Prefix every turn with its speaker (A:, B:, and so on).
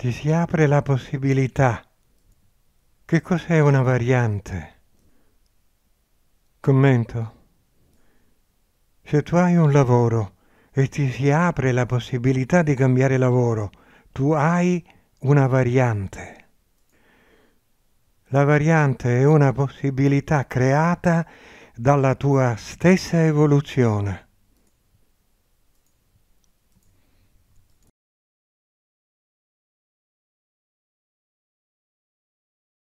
A: ti si apre la possibilità. Che cos'è una variante? Commento. Se tu hai un lavoro e ti si apre la possibilità di cambiare lavoro, tu hai una variante. La variante è una possibilità creata dalla tua stessa evoluzione.